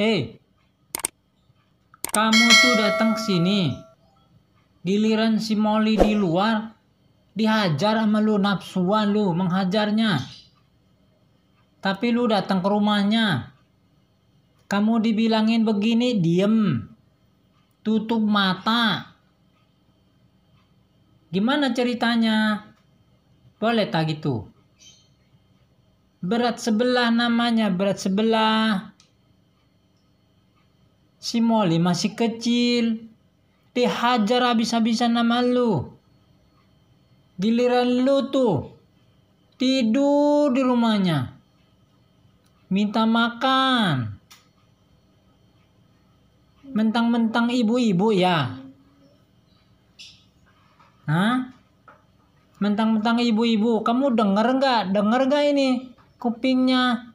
Hei, kamu tuh datang ke sini. Giliran si Molly di luar, dihajar sama lu nafsuan lu, menghajarnya. Tapi lu datang ke rumahnya. Kamu dibilangin begini, diem. Tutup mata. Gimana ceritanya? Boleh tak gitu? Berat sebelah namanya, berat sebelah. Si Molly masih kecil. Dihajar habis-habisan sama lu. Giliran lu tuh. Tidur di rumahnya. Minta makan. Mentang-mentang ibu-ibu ya. Hah? Mentang-mentang ibu-ibu. Kamu denger nggak? Denger nggak ini? Kupingnya.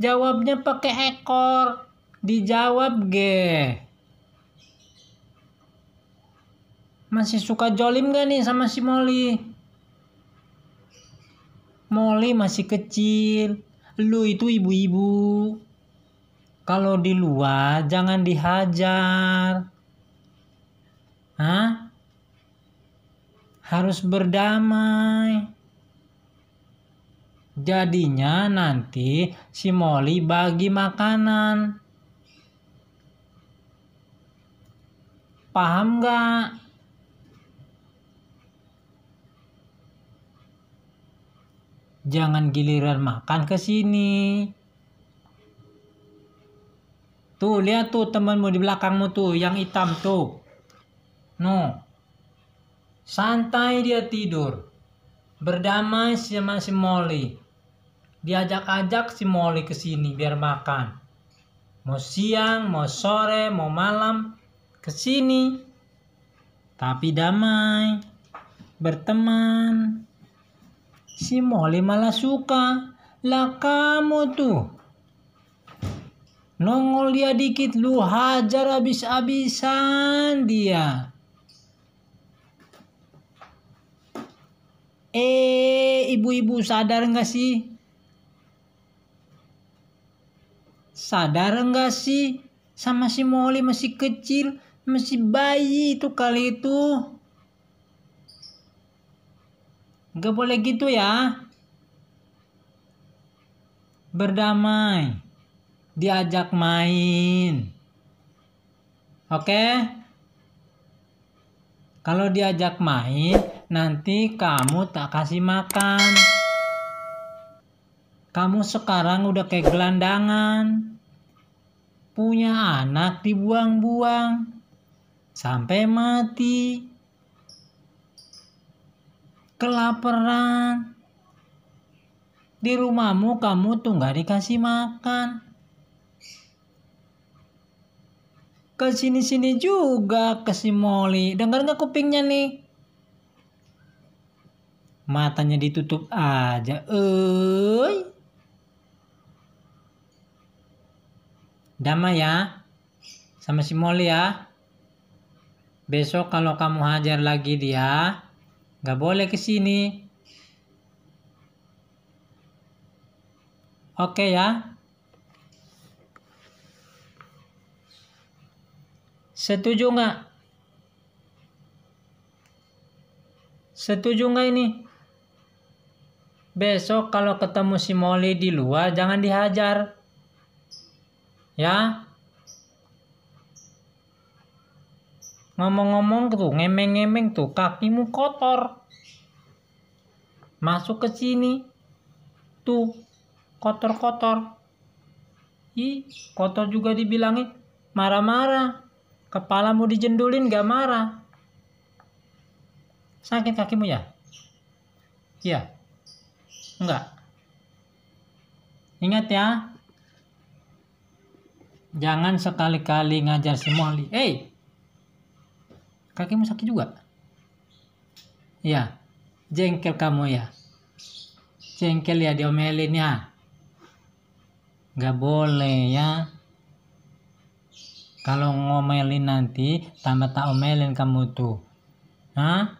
Jawabnya pakai ekor. Dijawab G. Masih suka jolim gak nih sama si Molly? Molly masih kecil. Lu itu ibu-ibu. Kalau di luar jangan dihajar. Hah? Harus berdamai. Jadinya nanti si Molly bagi makanan. Paham gak Jangan giliran makan ke sini. Tuh, lihat tuh temanmu di belakangmu tuh, yang hitam tuh. No. Santai dia tidur. Berdamai sama si Molly. Diajak-ajak si Molly ke sini biar makan. Mau siang, mau sore, mau malam, ke sini, tapi damai, berteman. Si Molly malah suka lah kamu tuh. Nongol dia dikit, lu hajar abis-abisan dia. Eh, ibu-ibu sadar nggak sih? Sadar nggak sih? Sama si Molly masih kecil, masih bayi itu kali itu nggak boleh gitu ya berdamai diajak main oke kalau diajak main nanti kamu tak kasih makan kamu sekarang udah kayak gelandangan punya anak dibuang-buang sampai mati, kelaparan. Di rumahmu kamu tuh nggak dikasih makan. Ke sini-sini juga ke si Molly. Dengar nggak kupingnya nih? Matanya ditutup aja. eh Damai ya sama si Molly ya. Besok kalau kamu hajar lagi dia, nggak boleh ke sini. Oke ya. Setuju nggak? Setuju nggak ini? Besok kalau ketemu si Molly di luar jangan dihajar. Ya? ngomong-ngomong tuh ngemeng-ngemeng tuh kakimu kotor masuk ke sini tuh kotor-kotor ih kotor juga dibilangin marah-marah kepalamu dijendulin gak marah sakit kakimu ya iya enggak ingat ya jangan sekali-kali ngajar si Molly hey kakimu sakit juga ya jengkel kamu ya jengkel ya diomelin ya nggak boleh ya kalau ngomelin nanti tambah tak omelin kamu tuh Hah?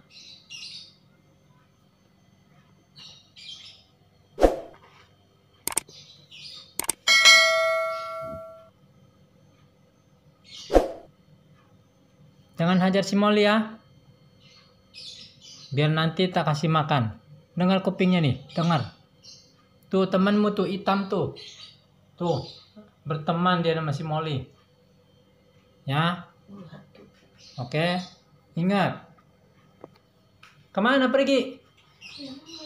Jangan hajar si Moli ya. Biar nanti tak kasih makan. Dengar kupingnya nih, dengar. Tuh temanmu tuh hitam tuh. Tuh, berteman dia sama si Moli. Ya. Oke. Ingat. Kemana pergi?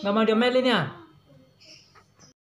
Gak mau diomelin ya?